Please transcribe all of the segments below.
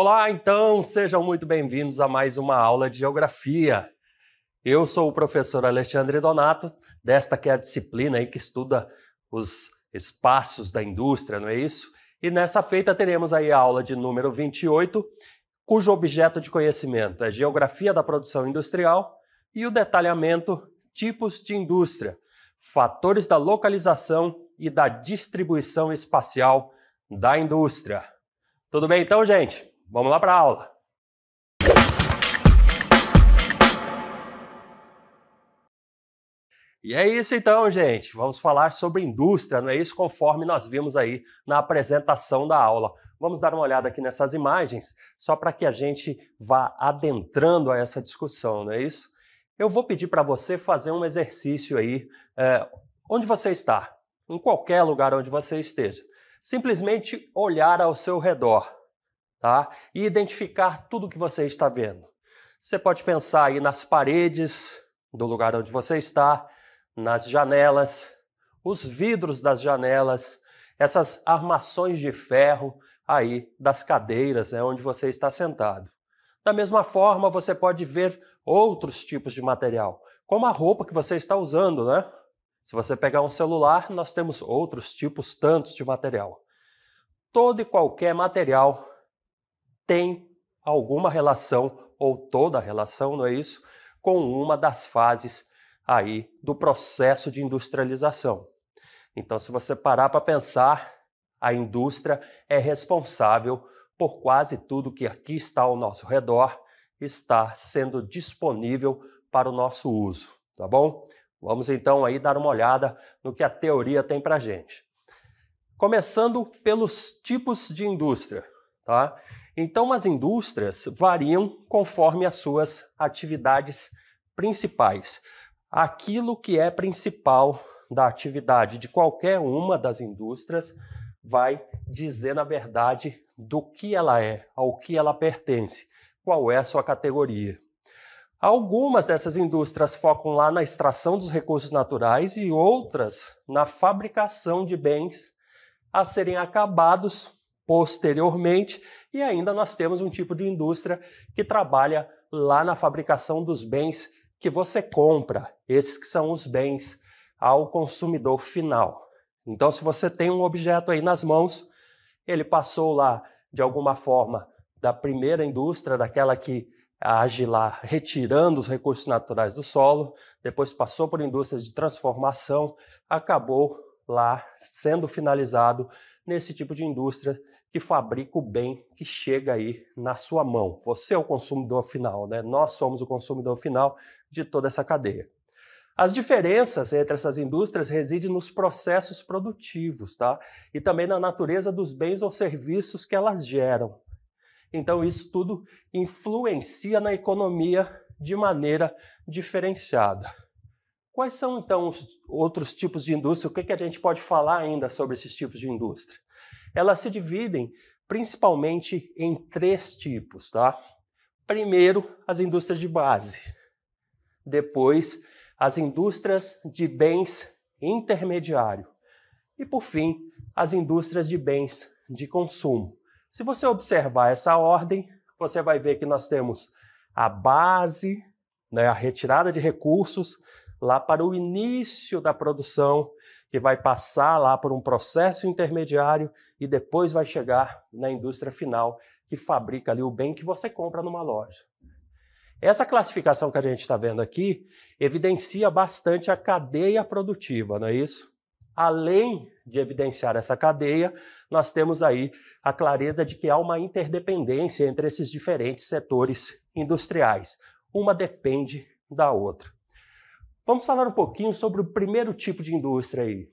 Olá, então, sejam muito bem-vindos a mais uma aula de Geografia. Eu sou o professor Alexandre Donato, desta que é a disciplina aí que estuda os espaços da indústria, não é isso? E nessa feita teremos aí a aula de número 28, cujo objeto de conhecimento é Geografia da Produção Industrial e o detalhamento Tipos de Indústria, Fatores da Localização e da Distribuição Espacial da Indústria. Tudo bem então, gente? Vamos lá para a aula. E é isso então, gente. Vamos falar sobre indústria, não é isso? Conforme nós vimos aí na apresentação da aula. Vamos dar uma olhada aqui nessas imagens, só para que a gente vá adentrando a essa discussão, não é isso? Eu vou pedir para você fazer um exercício aí, é, onde você está, em qualquer lugar onde você esteja. Simplesmente olhar ao seu redor tá? E identificar tudo o que você está vendo. Você pode pensar aí nas paredes do lugar onde você está, nas janelas, os vidros das janelas, essas armações de ferro aí das cadeiras, né, onde você está sentado. Da mesma forma, você pode ver outros tipos de material, como a roupa que você está usando, né? Se você pegar um celular, nós temos outros tipos tantos de material. Todo e qualquer material tem alguma relação, ou toda a relação, não é isso? Com uma das fases aí do processo de industrialização. Então, se você parar para pensar, a indústria é responsável por quase tudo que aqui está ao nosso redor está sendo disponível para o nosso uso, tá bom? Vamos então aí dar uma olhada no que a teoria tem para gente. Começando pelos tipos de indústria, tá? Então, as indústrias variam conforme as suas atividades principais. Aquilo que é principal da atividade de qualquer uma das indústrias vai dizer, na verdade, do que ela é, ao que ela pertence, qual é a sua categoria. Algumas dessas indústrias focam lá na extração dos recursos naturais e outras na fabricação de bens a serem acabados posteriormente. E ainda nós temos um tipo de indústria que trabalha lá na fabricação dos bens que você compra, esses que são os bens ao consumidor final. Então, se você tem um objeto aí nas mãos, ele passou lá de alguma forma da primeira indústria, daquela que age lá retirando os recursos naturais do solo, depois passou por indústria de transformação, acabou lá sendo finalizado nesse tipo de indústria que fabrica o bem que chega aí na sua mão. Você é o consumidor final, né? Nós somos o consumidor final de toda essa cadeia. As diferenças entre essas indústrias residem nos processos produtivos, tá? E também na natureza dos bens ou serviços que elas geram. Então isso tudo influencia na economia de maneira diferenciada. Quais são então os outros tipos de indústria? O que, que a gente pode falar ainda sobre esses tipos de indústria? elas se dividem principalmente em três tipos, tá? Primeiro, as indústrias de base. Depois, as indústrias de bens intermediário. E por fim, as indústrias de bens de consumo. Se você observar essa ordem, você vai ver que nós temos a base, né, a retirada de recursos lá para o início da produção que vai passar lá por um processo intermediário e depois vai chegar na indústria final, que fabrica ali o bem que você compra numa loja. Essa classificação que a gente está vendo aqui evidencia bastante a cadeia produtiva, não é isso? Além de evidenciar essa cadeia, nós temos aí a clareza de que há uma interdependência entre esses diferentes setores industriais. Uma depende da outra. Vamos falar um pouquinho sobre o primeiro tipo de indústria aí.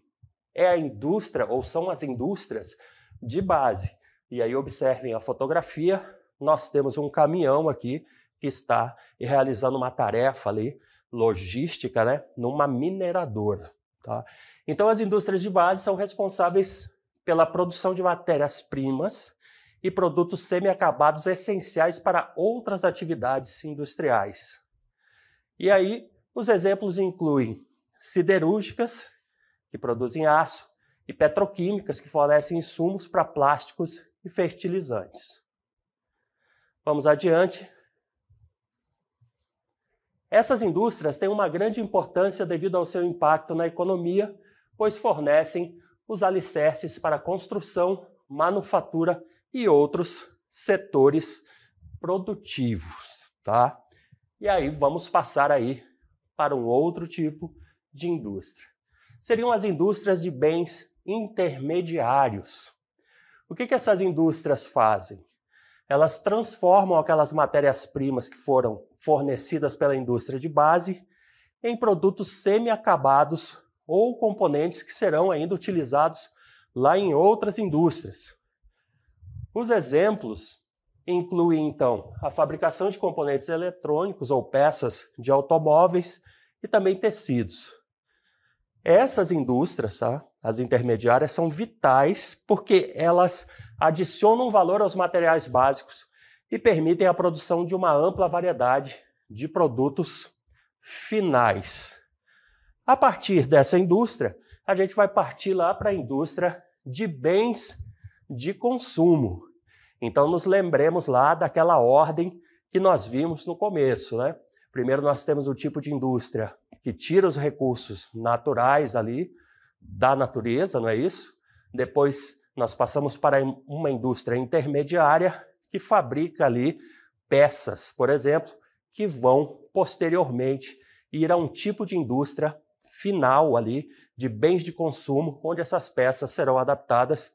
É a indústria, ou são as indústrias de base. E aí, observem a fotografia, nós temos um caminhão aqui que está realizando uma tarefa ali, logística, né, numa mineradora. Tá? Então, as indústrias de base são responsáveis pela produção de matérias-primas e produtos semi-acabados essenciais para outras atividades industriais. E aí, os exemplos incluem siderúrgicas, que produzem aço, e petroquímicas, que fornecem insumos para plásticos e fertilizantes. Vamos adiante. Essas indústrias têm uma grande importância devido ao seu impacto na economia, pois fornecem os alicerces para construção, manufatura e outros setores produtivos, tá? E aí vamos passar aí para um outro tipo de indústria. Seriam as indústrias de bens intermediários. O que, que essas indústrias fazem? Elas transformam aquelas matérias-primas que foram fornecidas pela indústria de base em produtos semi-acabados ou componentes que serão ainda utilizados lá em outras indústrias. Os exemplos inclui então a fabricação de componentes eletrônicos ou peças de automóveis e também tecidos. Essas indústrias, tá? as intermediárias, são vitais porque elas adicionam valor aos materiais básicos e permitem a produção de uma ampla variedade de produtos finais. A partir dessa indústria, a gente vai partir lá para a indústria de bens de consumo. Então, nos lembremos lá daquela ordem que nós vimos no começo, né? Primeiro, nós temos o tipo de indústria que tira os recursos naturais ali da natureza, não é isso? Depois, nós passamos para uma indústria intermediária que fabrica ali peças, por exemplo, que vão posteriormente ir a um tipo de indústria final ali de bens de consumo, onde essas peças serão adaptadas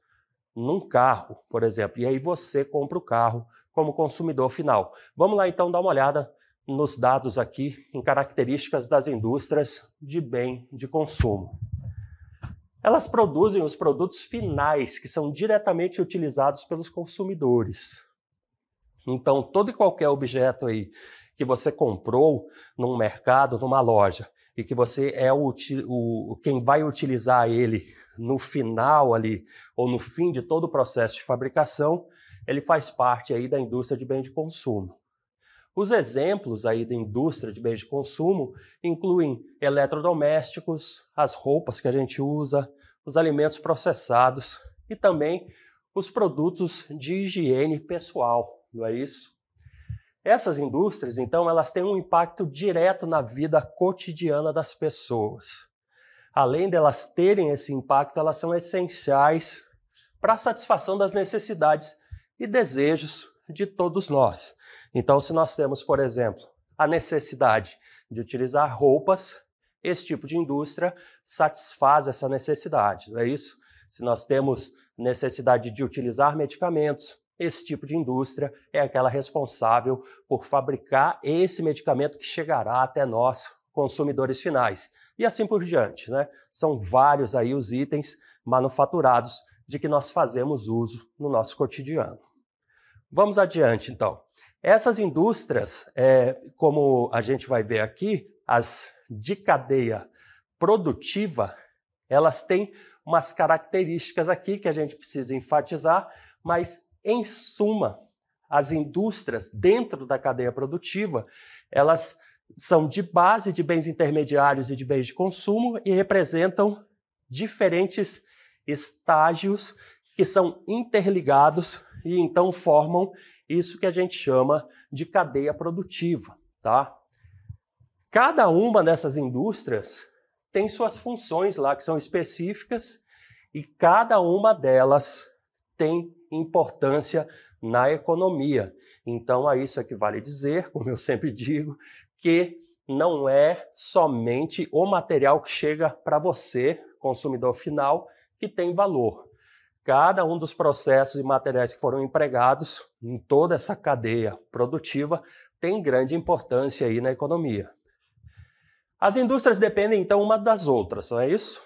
num carro, por exemplo. E aí você compra o carro como consumidor final. Vamos lá então dar uma olhada nos dados aqui em características das indústrias de bem de consumo. Elas produzem os produtos finais que são diretamente utilizados pelos consumidores. Então, todo e qualquer objeto aí que você comprou num mercado, numa loja, e que você é o, o quem vai utilizar ele no final ali, ou no fim de todo o processo de fabricação, ele faz parte aí da indústria de bens de consumo. Os exemplos aí da indústria de bens de consumo incluem eletrodomésticos, as roupas que a gente usa, os alimentos processados e também os produtos de higiene pessoal, não é isso? Essas indústrias, então, elas têm um impacto direto na vida cotidiana das pessoas além delas terem esse impacto, elas são essenciais para a satisfação das necessidades e desejos de todos nós. Então, se nós temos, por exemplo, a necessidade de utilizar roupas, esse tipo de indústria satisfaz essa necessidade, não é isso? Se nós temos necessidade de utilizar medicamentos, esse tipo de indústria é aquela responsável por fabricar esse medicamento que chegará até nós, consumidores finais e assim por diante. Né? São vários aí os itens manufaturados de que nós fazemos uso no nosso cotidiano. Vamos adiante, então. Essas indústrias, é, como a gente vai ver aqui, as de cadeia produtiva, elas têm umas características aqui que a gente precisa enfatizar, mas em suma, as indústrias dentro da cadeia produtiva, elas são de base de bens intermediários e de bens de consumo e representam diferentes estágios que são interligados e então formam isso que a gente chama de cadeia produtiva, tá? Cada uma dessas indústrias tem suas funções lá que são específicas e cada uma delas tem importância na economia. Então, a isso é que vale dizer, como eu sempre digo, que não é somente o material que chega para você, consumidor final, que tem valor. Cada um dos processos e materiais que foram empregados em toda essa cadeia produtiva tem grande importância aí na economia. As indústrias dependem então uma das outras, não é isso?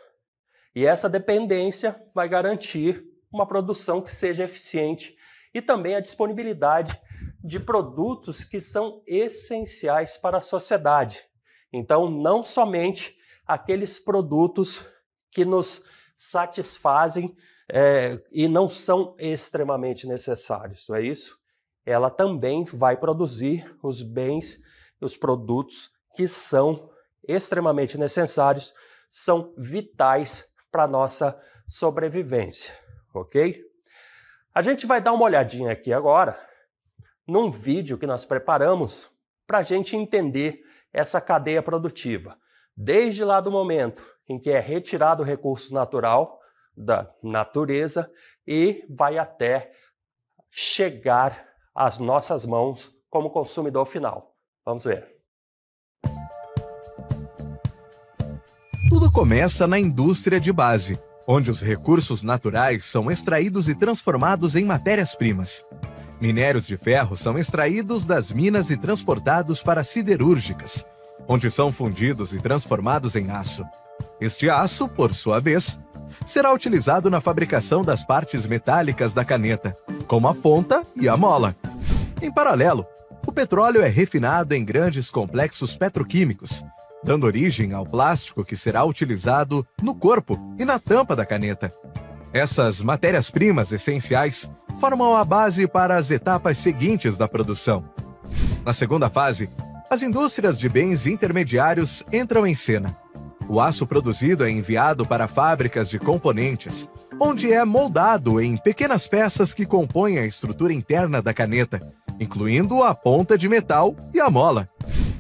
E essa dependência vai garantir uma produção que seja eficiente e também a disponibilidade de produtos que são essenciais para a sociedade. Então, não somente aqueles produtos que nos satisfazem é, e não são extremamente necessários, não é isso? Ela também vai produzir os bens, os produtos que são extremamente necessários, são vitais para a nossa sobrevivência, ok? A gente vai dar uma olhadinha aqui agora num vídeo que nós preparamos para a gente entender essa cadeia produtiva. Desde lá do momento em que é retirado o recurso natural da natureza e vai até chegar às nossas mãos como consumidor final. Vamos ver. Tudo começa na indústria de base, onde os recursos naturais são extraídos e transformados em matérias-primas. Minérios de ferro são extraídos das minas e transportados para siderúrgicas, onde são fundidos e transformados em aço. Este aço, por sua vez, será utilizado na fabricação das partes metálicas da caneta, como a ponta e a mola. Em paralelo, o petróleo é refinado em grandes complexos petroquímicos, dando origem ao plástico que será utilizado no corpo e na tampa da caneta. Essas matérias-primas essenciais formam a base para as etapas seguintes da produção. Na segunda fase, as indústrias de bens intermediários entram em cena. O aço produzido é enviado para fábricas de componentes, onde é moldado em pequenas peças que compõem a estrutura interna da caneta, incluindo a ponta de metal e a mola.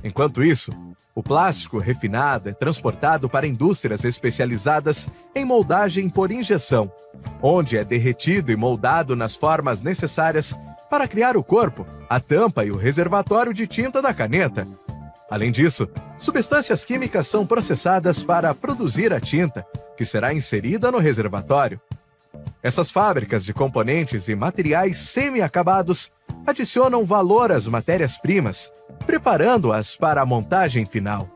Enquanto isso, o plástico refinado é transportado para indústrias especializadas em moldagem por injeção, onde é derretido e moldado nas formas necessárias para criar o corpo, a tampa e o reservatório de tinta da caneta. Além disso, substâncias químicas são processadas para produzir a tinta, que será inserida no reservatório. Essas fábricas de componentes e materiais semi-acabados adicionam valor às matérias-primas preparando-as para a montagem final.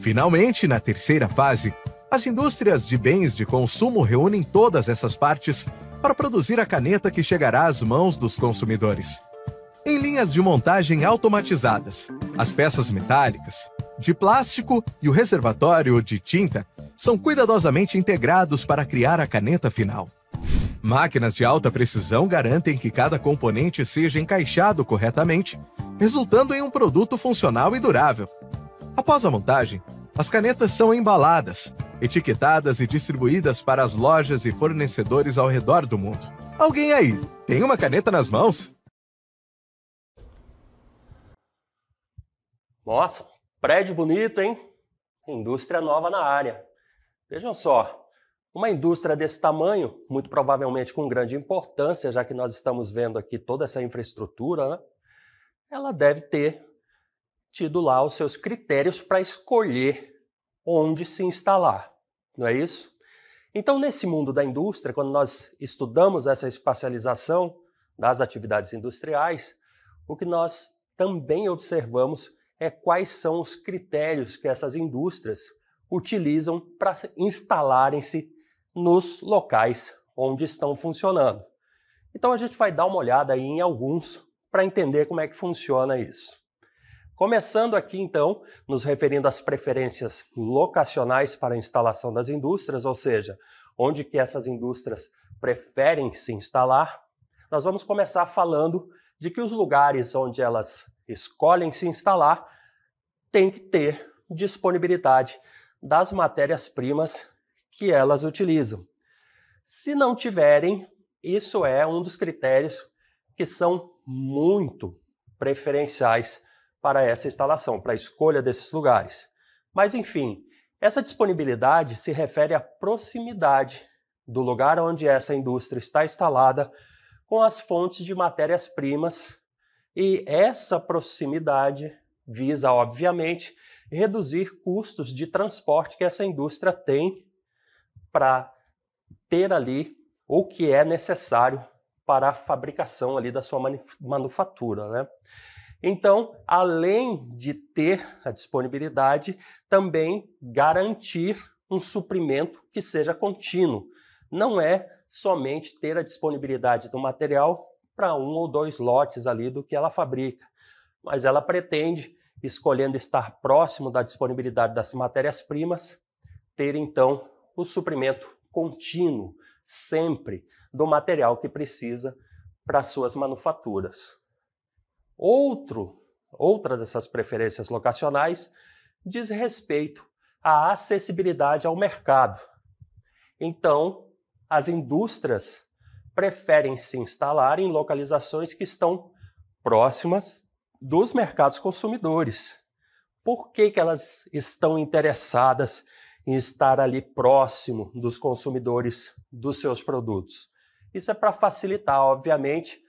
Finalmente, na terceira fase, as indústrias de bens de consumo reúnem todas essas partes para produzir a caneta que chegará às mãos dos consumidores. Em linhas de montagem automatizadas, as peças metálicas, de plástico e o reservatório de tinta são cuidadosamente integrados para criar a caneta final. Máquinas de alta precisão garantem que cada componente seja encaixado corretamente resultando em um produto funcional e durável. Após a montagem, as canetas são embaladas, etiquetadas e distribuídas para as lojas e fornecedores ao redor do mundo. Alguém aí tem uma caneta nas mãos? Nossa, prédio bonito, hein? Indústria nova na área. Vejam só, uma indústria desse tamanho, muito provavelmente com grande importância, já que nós estamos vendo aqui toda essa infraestrutura, né? ela deve ter tido lá os seus critérios para escolher onde se instalar, não é isso? Então, nesse mundo da indústria, quando nós estudamos essa espacialização das atividades industriais, o que nós também observamos é quais são os critérios que essas indústrias utilizam para instalarem-se nos locais onde estão funcionando. Então, a gente vai dar uma olhada aí em alguns para entender como é que funciona isso. Começando aqui, então, nos referindo às preferências locacionais para a instalação das indústrias, ou seja, onde que essas indústrias preferem se instalar, nós vamos começar falando de que os lugares onde elas escolhem se instalar têm que ter disponibilidade das matérias-primas que elas utilizam. Se não tiverem, isso é um dos critérios que são muito preferenciais para essa instalação, para a escolha desses lugares. Mas, enfim, essa disponibilidade se refere à proximidade do lugar onde essa indústria está instalada com as fontes de matérias-primas, e essa proximidade visa, obviamente, reduzir custos de transporte que essa indústria tem para ter ali ou que é necessário para a fabricação ali da sua manufatura, né? Então, além de ter a disponibilidade, também garantir um suprimento que seja contínuo. Não é somente ter a disponibilidade do material para um ou dois lotes ali do que ela fabrica, mas ela pretende, escolhendo estar próximo da disponibilidade das matérias-primas, ter então o suprimento contínuo, sempre, do material que precisa para suas manufaturas. Outro, outra dessas preferências locacionais diz respeito à acessibilidade ao mercado. Então, as indústrias preferem se instalar em localizações que estão próximas dos mercados consumidores. Por que, que elas estão interessadas em estar ali próximo dos consumidores dos seus produtos? Isso é para facilitar, obviamente,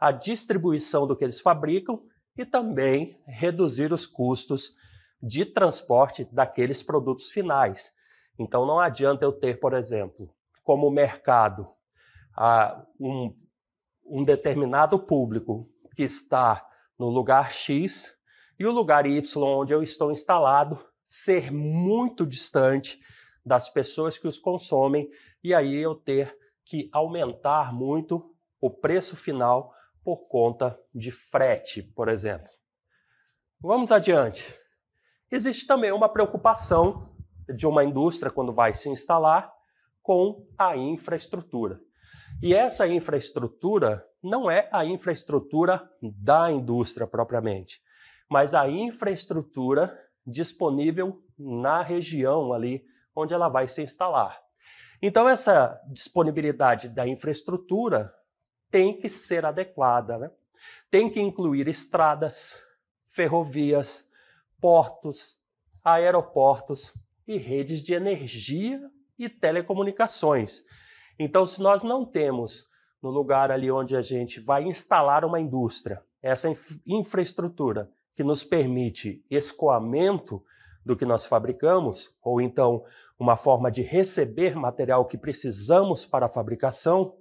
a distribuição do que eles fabricam e também reduzir os custos de transporte daqueles produtos finais. Então, não adianta eu ter, por exemplo, como mercado, um, um determinado público que está no lugar X e o lugar Y onde eu estou instalado ser muito distante das pessoas que os consomem e aí eu ter que aumentar muito o preço final por conta de frete, por exemplo. Vamos adiante. Existe também uma preocupação de uma indústria quando vai se instalar com a infraestrutura. E essa infraestrutura não é a infraestrutura da indústria propriamente, mas a infraestrutura disponível na região ali onde ela vai se instalar. Então, essa disponibilidade da infraestrutura tem que ser adequada, né? tem que incluir estradas, ferrovias, portos, aeroportos e redes de energia e telecomunicações. Então, se nós não temos no lugar ali onde a gente vai instalar uma indústria, essa infraestrutura que nos permite escoamento, do que nós fabricamos, ou então uma forma de receber material que precisamos para a fabricação,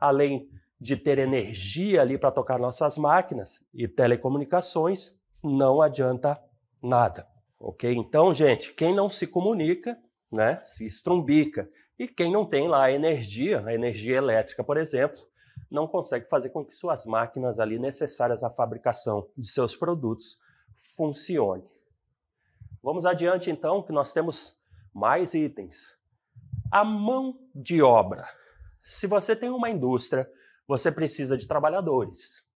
além de ter energia ali para tocar nossas máquinas e telecomunicações, não adianta nada. Ok? Então, gente, quem não se comunica, né, se estrumbica. E quem não tem lá a energia, a energia elétrica, por exemplo, não consegue fazer com que suas máquinas ali necessárias à fabricação de seus produtos funcionem. Vamos adiante então, que nós temos mais itens. A mão de obra. Se você tem uma indústria, você precisa de trabalhadores.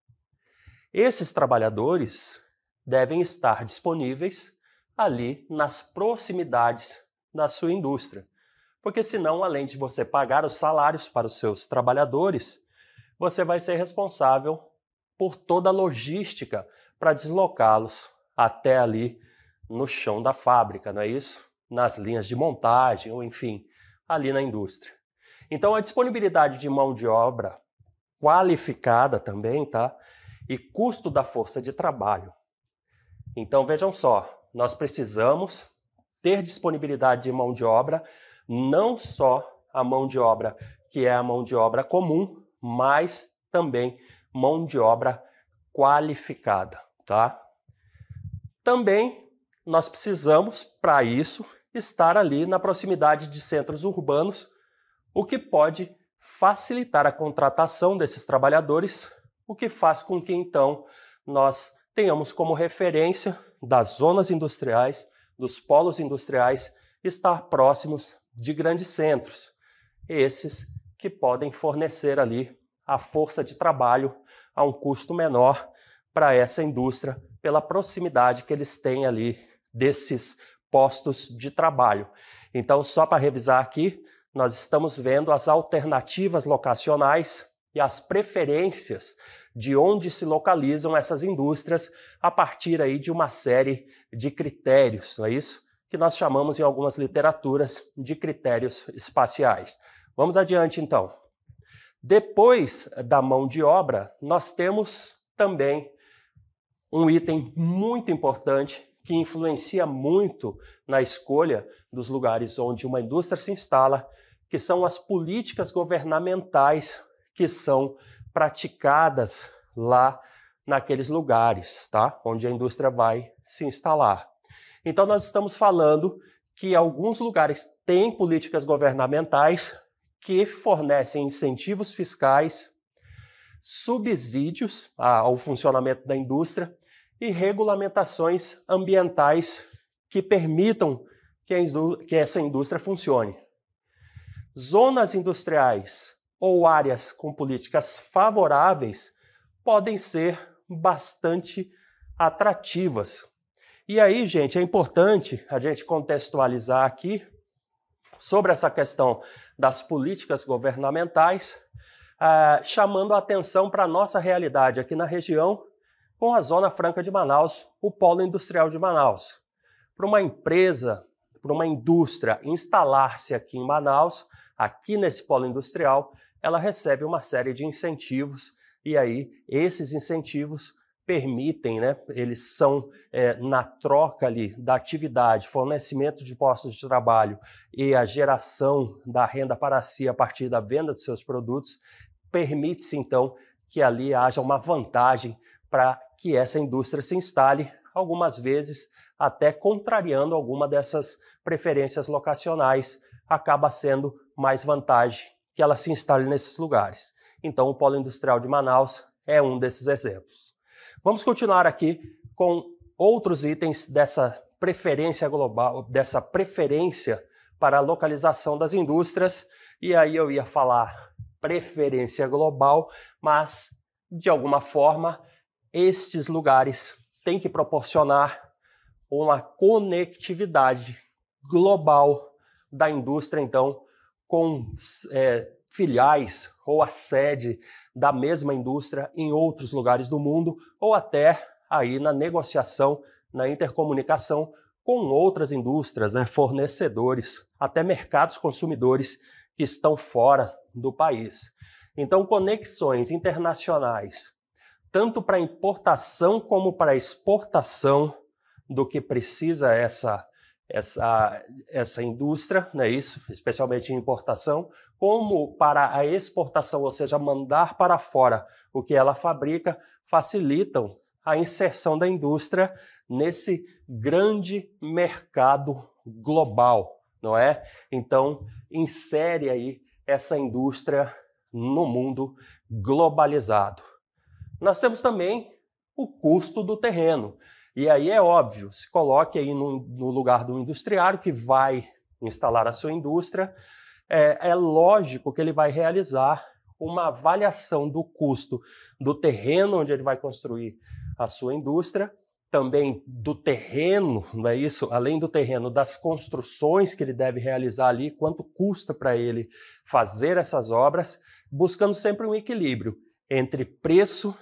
Esses trabalhadores devem estar disponíveis ali nas proximidades da sua indústria. Porque senão, além de você pagar os salários para os seus trabalhadores, você vai ser responsável por toda a logística para deslocá-los até ali no chão da fábrica, não é isso? Nas linhas de montagem, ou enfim, ali na indústria. Então, a disponibilidade de mão de obra qualificada também, tá? E custo da força de trabalho. Então, vejam só, nós precisamos ter disponibilidade de mão de obra, não só a mão de obra que é a mão de obra comum, mas também mão de obra qualificada, tá? Também nós precisamos, para isso, estar ali na proximidade de centros urbanos, o que pode facilitar a contratação desses trabalhadores, o que faz com que então nós tenhamos como referência das zonas industriais, dos polos industriais, estar próximos de grandes centros, esses que podem fornecer ali a força de trabalho a um custo menor para essa indústria pela proximidade que eles têm ali desses postos de trabalho. Então, só para revisar aqui, nós estamos vendo as alternativas locacionais e as preferências de onde se localizam essas indústrias a partir aí de uma série de critérios, não é isso? Que nós chamamos em algumas literaturas de critérios espaciais. Vamos adiante então. Depois da mão de obra, nós temos também um item muito importante que influencia muito na escolha dos lugares onde uma indústria se instala, que são as políticas governamentais que são praticadas lá naqueles lugares, tá? Onde a indústria vai se instalar. Então nós estamos falando que alguns lugares têm políticas governamentais que fornecem incentivos fiscais, subsídios ah, ao funcionamento da indústria e regulamentações ambientais que permitam que, que essa indústria funcione. Zonas industriais ou áreas com políticas favoráveis podem ser bastante atrativas. E aí, gente, é importante a gente contextualizar aqui sobre essa questão das políticas governamentais, ah, chamando a atenção para a nossa realidade aqui na região com a Zona Franca de Manaus, o Polo Industrial de Manaus. Para uma empresa, para uma indústria instalar-se aqui em Manaus, aqui nesse polo industrial, ela recebe uma série de incentivos e aí esses incentivos permitem, né, eles são é, na troca ali da atividade, fornecimento de postos de trabalho e a geração da renda para si a partir da venda dos seus produtos, permite-se então que ali haja uma vantagem para que essa indústria se instale, algumas vezes até contrariando alguma dessas preferências locacionais, acaba sendo mais vantagem que ela se instale nesses lugares. Então, o polo industrial de Manaus é um desses exemplos. Vamos continuar aqui com outros itens dessa preferência global, dessa preferência para a localização das indústrias. E aí eu ia falar preferência global, mas de alguma forma estes lugares têm que proporcionar uma conectividade global da indústria, então, com é, filiais ou a sede da mesma indústria em outros lugares do mundo, ou até aí na negociação, na intercomunicação com outras indústrias, né, fornecedores, até mercados consumidores que estão fora do país. Então, conexões internacionais tanto para importação como para exportação do que precisa essa essa essa indústria, não é isso? Especialmente em importação, como para a exportação, ou seja, mandar para fora o que ela fabrica, facilitam a inserção da indústria nesse grande mercado global, não é? Então, insere aí essa indústria no mundo globalizado. Nós temos também o custo do terreno. E aí é óbvio, se coloque aí no, no lugar do industriário que vai instalar a sua indústria, é, é lógico que ele vai realizar uma avaliação do custo do terreno onde ele vai construir a sua indústria, também do terreno, não é isso? Além do terreno, das construções que ele deve realizar ali, quanto custa para ele fazer essas obras, buscando sempre um equilíbrio entre preço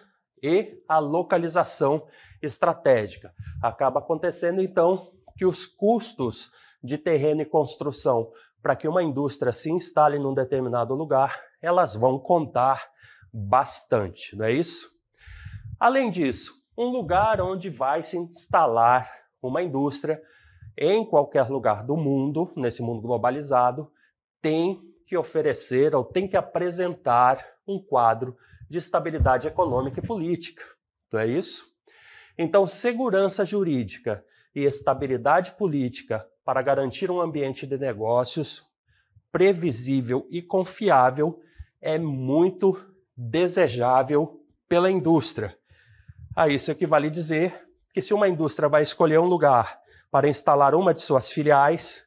e a localização estratégica. Acaba acontecendo então que os custos de terreno e construção para que uma indústria se instale num determinado lugar, elas vão contar bastante, não é isso? Além disso, um lugar onde vai se instalar uma indústria em qualquer lugar do mundo, nesse mundo globalizado, tem que oferecer ou tem que apresentar um quadro de estabilidade econômica e política. Não é isso? Então, segurança jurídica e estabilidade política para garantir um ambiente de negócios previsível e confiável é muito desejável pela indústria. A isso equivale dizer que se uma indústria vai escolher um lugar para instalar uma de suas filiais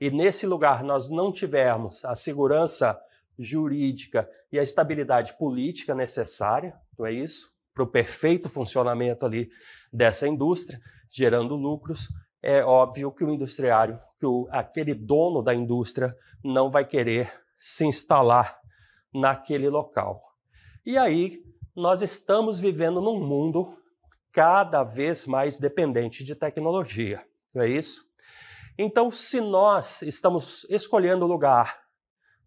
e nesse lugar nós não tivermos a segurança jurídica e a estabilidade política necessária, não é isso? Para o perfeito funcionamento ali dessa indústria, gerando lucros, é óbvio que o industriário, que o, aquele dono da indústria não vai querer se instalar naquele local. E aí nós estamos vivendo num mundo cada vez mais dependente de tecnologia, não é isso? Então, se nós estamos escolhendo o lugar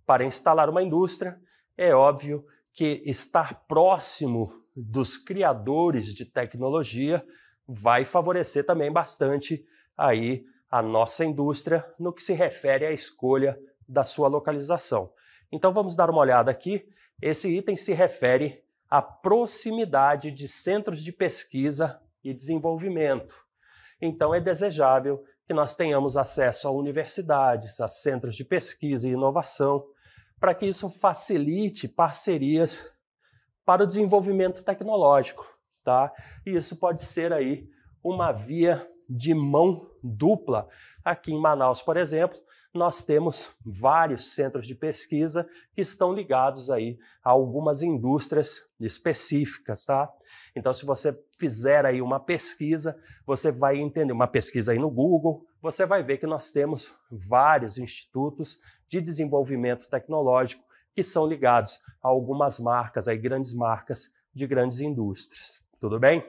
para instalar uma indústria, é óbvio que estar próximo dos criadores de tecnologia vai favorecer também bastante aí a nossa indústria no que se refere à escolha da sua localização. Então vamos dar uma olhada aqui. Esse item se refere à proximidade de centros de pesquisa e desenvolvimento. Então é desejável que nós tenhamos acesso a universidades, a centros de pesquisa e inovação, para que isso facilite parcerias para o desenvolvimento tecnológico, tá? E isso pode ser aí uma via de mão dupla. Aqui em Manaus, por exemplo, nós temos vários centros de pesquisa que estão ligados aí a algumas indústrias específicas, tá? Então, se você fizer aí uma pesquisa, você vai entender uma pesquisa aí no Google, você vai ver que nós temos vários institutos de desenvolvimento tecnológico que são ligados a algumas marcas, aí grandes marcas de grandes indústrias. Tudo bem?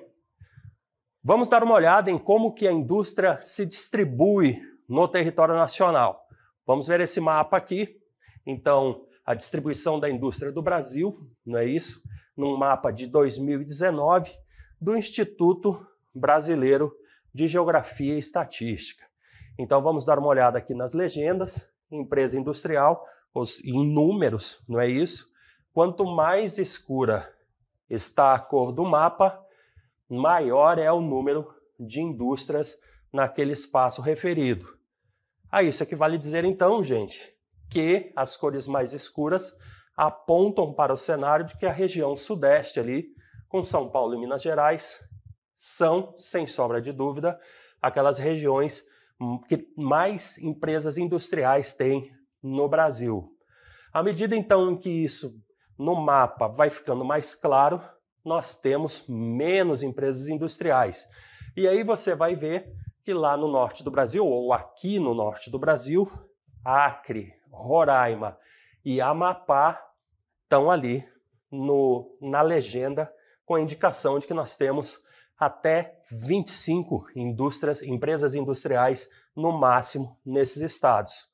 Vamos dar uma olhada em como que a indústria se distribui no território nacional. Vamos ver esse mapa aqui. Então, a distribuição da indústria do Brasil, não é isso? Num mapa de 2019 do Instituto Brasileiro de Geografia e Estatística. Então, vamos dar uma olhada aqui nas legendas. Empresa industrial, os, em números, não é isso? Quanto mais escura está a cor do mapa, maior é o número de indústrias naquele espaço referido. A ah, isso é que vale dizer então, gente, que as cores mais escuras apontam para o cenário de que a região sudeste ali, com São Paulo e Minas Gerais, são, sem sobra de dúvida, aquelas regiões hum, que mais empresas industriais têm no Brasil. À medida então que isso no mapa vai ficando mais claro, nós temos menos empresas industriais. E aí você vai ver que lá no norte do Brasil, ou aqui no norte do Brasil, Acre, Roraima e Amapá estão ali no, na legenda com a indicação de que nós temos até 25 indústrias, empresas industriais no máximo nesses estados.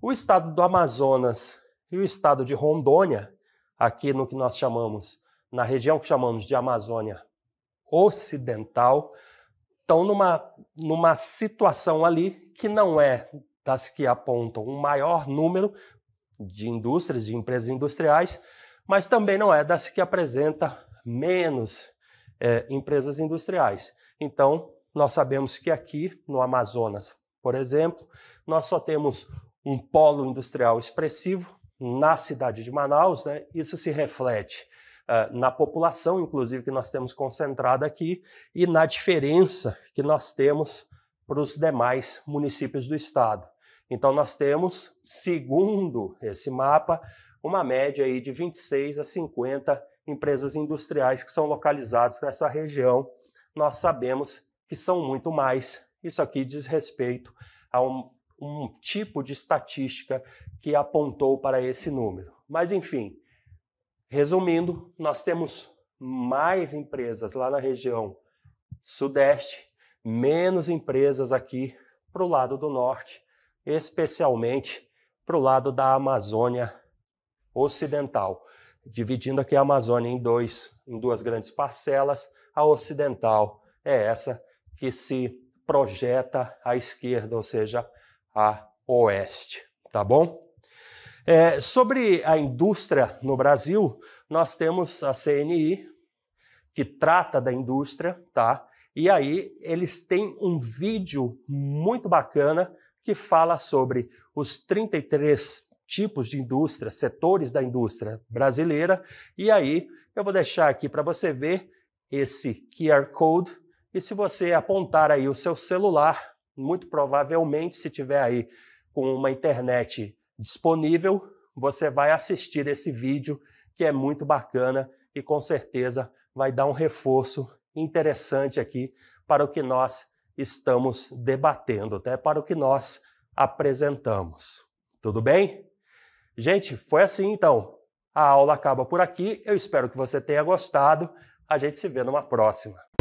O estado do Amazonas e o estado de Rondônia, aqui no que nós chamamos, na região que chamamos de Amazônia Ocidental, estão numa, numa situação ali que não é das que apontam um maior número de indústrias, de empresas industriais, mas também não é das que apresenta menos é, empresas industriais. Então, nós sabemos que aqui no Amazonas, por exemplo, nós só temos um polo industrial expressivo na cidade de Manaus, né? isso se reflete uh, na população, inclusive, que nós temos concentrada aqui e na diferença que nós temos para os demais municípios do estado. Então, nós temos, segundo esse mapa, uma média aí de 26 a 50 empresas industriais que são localizadas nessa região. Nós sabemos que são muito mais. Isso aqui diz respeito a um, um tipo de estatística que apontou para esse número. Mas, enfim, Resumindo, nós temos mais empresas lá na região sudeste, menos empresas aqui para o lado do norte, especialmente para o lado da Amazônia Ocidental, dividindo aqui a Amazônia em dois, em duas grandes parcelas. A ocidental é essa que se projeta à esquerda, ou seja, a oeste, tá bom? É, sobre a indústria no Brasil, nós temos a CNI, que trata da indústria, tá? E aí eles têm um vídeo muito bacana que fala sobre os 33 tipos de indústria, setores da indústria brasileira. E aí eu vou deixar aqui para você ver esse QR Code. E se você apontar aí o seu celular, muito provavelmente, se tiver aí com uma internet disponível, você vai assistir esse vídeo que é muito bacana e com certeza vai dar um reforço interessante aqui para o que nós estamos debatendo, até para o que nós apresentamos. Tudo bem? Gente, foi assim então. A aula acaba por aqui. Eu espero que você tenha gostado. A gente se vê numa próxima.